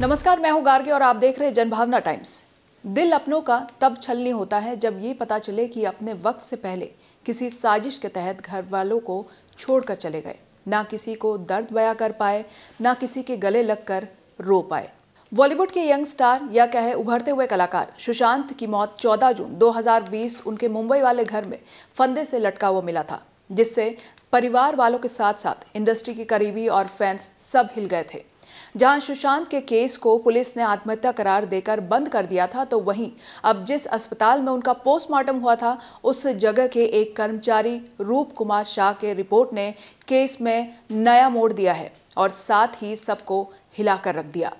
नमस्कार मैं हूं गार्गे और आप देख रहे हैं जनभावना टाइम्स दिल अपनों का तब छलनी होता है जब ये पता चले कि अपने वक्त से पहले किसी साजिश के तहत घर वालों को छोड़कर चले गए ना किसी को दर्द बया कर पाए ना किसी के गले लगकर रो पाए बॉलीवुड के यंग स्टार या कहे उभरते हुए कलाकार सुशांत की मौत 14 जून 2020 उनके मुंबई वाले घर में फंदे से लटका हुआ मिला था जिससे परिवार वालों के साथ साथ इंडस्ट्री के करीबी और फैंस सब हिल गए थे जहां सुशांत के केस को पुलिस ने आत्महत्या करार देकर बंद कर दिया था तो वहीं अब जिस अस्पताल में उनका पोस्टमार्टम हुआ था उस जगह के एक कर्मचारी रूप कुमार शाह के रिपोर्ट ने केस में नया मोड़ दिया है और साथ ही सबको हिलाकर रख दिया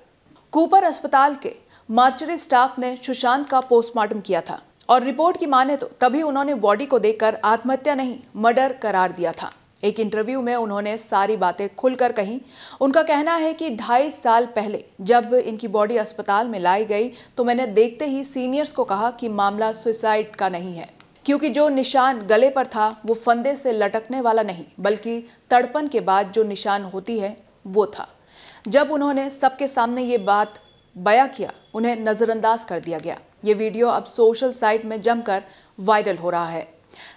कूपर अस्पताल के मार्चरी स्टाफ ने सुशांत का पोस्टमार्टम किया था और रिपोर्ट की माने तो तभी उन्होंने बॉडी को देखकर आत्महत्या नहीं मर्डर करार दिया था एक इंटरव्यू में उन्होंने सारी बातें खुलकर कहीं उनका कहना है कि ढाई साल पहले जब इनकी बॉडी अस्पताल में लाई गई तो मैंने देखते ही सीनियर्स को कहा कि मामला सुसाइड का नहीं है क्योंकि जो निशान गले पर था वो फंदे से लटकने वाला नहीं बल्कि तड़पन के बाद जो निशान होती है वो था जब उन्होंने सबके सामने ये बात बया किया उन्हें नज़रअंदाज कर दिया गया ये वीडियो अब सोशल साइट में जमकर वायरल हो रहा है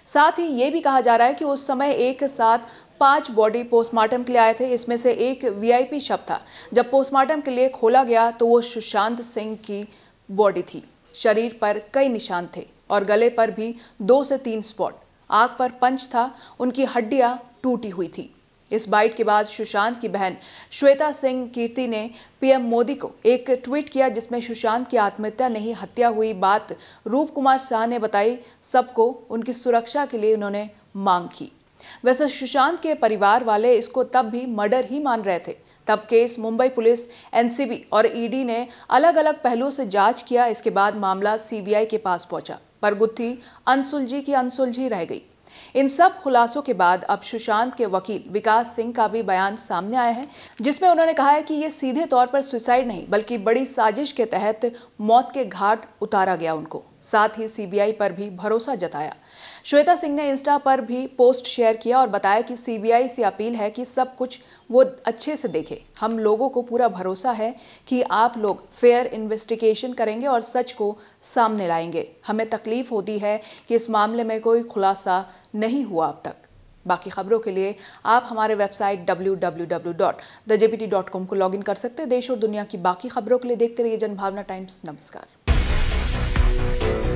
साथ ही ये भी कहा जा रहा है कि उस समय एक साथ पांच बॉडी पोस्टमार्टम के लिए आए थे इसमें से एक वीआईपी शव था जब पोस्टमार्टम के लिए खोला गया तो वो सुशांत सिंह की बॉडी थी शरीर पर कई निशान थे और गले पर भी दो से तीन स्पॉट आग पर पंच था उनकी हड्डियां टूटी हुई थी इस बाइट के बाद सुशांत की बहन श्वेता सिंह कीर्ति ने पीएम मोदी को एक ट्वीट किया जिसमें सुशांत की आत्महत्या नहीं हत्या हुई बात रूप कुमार शाह ने बताई सबको उनकी सुरक्षा के लिए उन्होंने मांग की वैसे सुशांत के परिवार वाले इसको तब भी मर्डर ही मान रहे थे तब केस मुंबई पुलिस एनसीबी और ईडी ने अलग अलग पहलुओं से जांच किया इसके बाद मामला सीबीआई के पास पहुंचा पर गुत्थी अनसुलझी की अनसुलझी रह गई इन सब खुलासों के बाद अब सुशांत के वकील विकास सिंह का भी बयान सामने आया है जिसमें उन्होंने कहा है कि ये सीधे तौर पर सुसाइड नहीं बल्कि बड़ी साजिश के तहत मौत के घाट उतारा गया उनको साथ ही सीबीआई पर भी भरोसा जताया श्वेता सिंह ने इंस्टा पर भी पोस्ट शेयर किया और बताया कि सीबीआई से अपील है कि सब कुछ वो अच्छे से देखे हम लोगों को पूरा भरोसा है कि आप लोग फेयर इन्वेस्टिगेशन करेंगे और सच को सामने लाएंगे हमें तकलीफ होती है कि इस मामले में कोई खुलासा नहीं हुआ अब तक बाकी खबरों के लिए आप हमारे वेबसाइट www.thejpt.com को लॉगिन कर सकते हैं देश और दुनिया की बाकी खबरों के लिए देखते रहिए जनभावना टाइम्स नमस्कार Thank you.